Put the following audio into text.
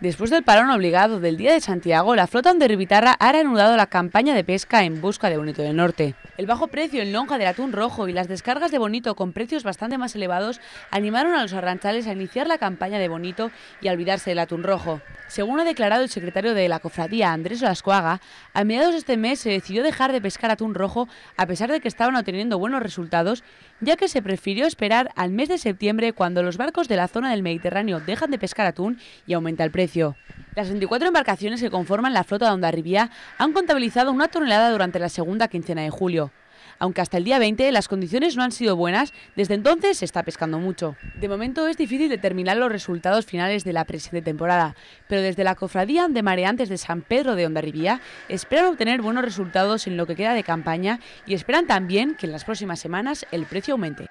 Después del parón obligado del Día de Santiago, la flota undervitarra ha reanudado la campaña de pesca en busca de bonito del norte. El bajo precio en lonja del atún rojo y las descargas de bonito con precios bastante más elevados animaron a los arranchales a iniciar la campaña de bonito y a olvidarse del atún rojo. Según ha declarado el secretario de la cofradía, Andrés Olascuaga, a mediados de este mes se decidió dejar de pescar atún rojo a pesar de que estaban obteniendo buenos resultados, ya que se prefirió esperar al mes de septiembre cuando los barcos de la zona del Mediterráneo dejan de pescar atún y aumenta el precio. Las 24 embarcaciones que conforman la flota de Ondarribía han contabilizado una tonelada durante la segunda quincena de julio. Aunque hasta el día 20 las condiciones no han sido buenas, desde entonces se está pescando mucho. De momento es difícil determinar los resultados finales de la presente temporada, pero desde la Cofradía de Mareantes de San Pedro de Ondarribía esperan obtener buenos resultados en lo que queda de campaña y esperan también que en las próximas semanas el precio aumente.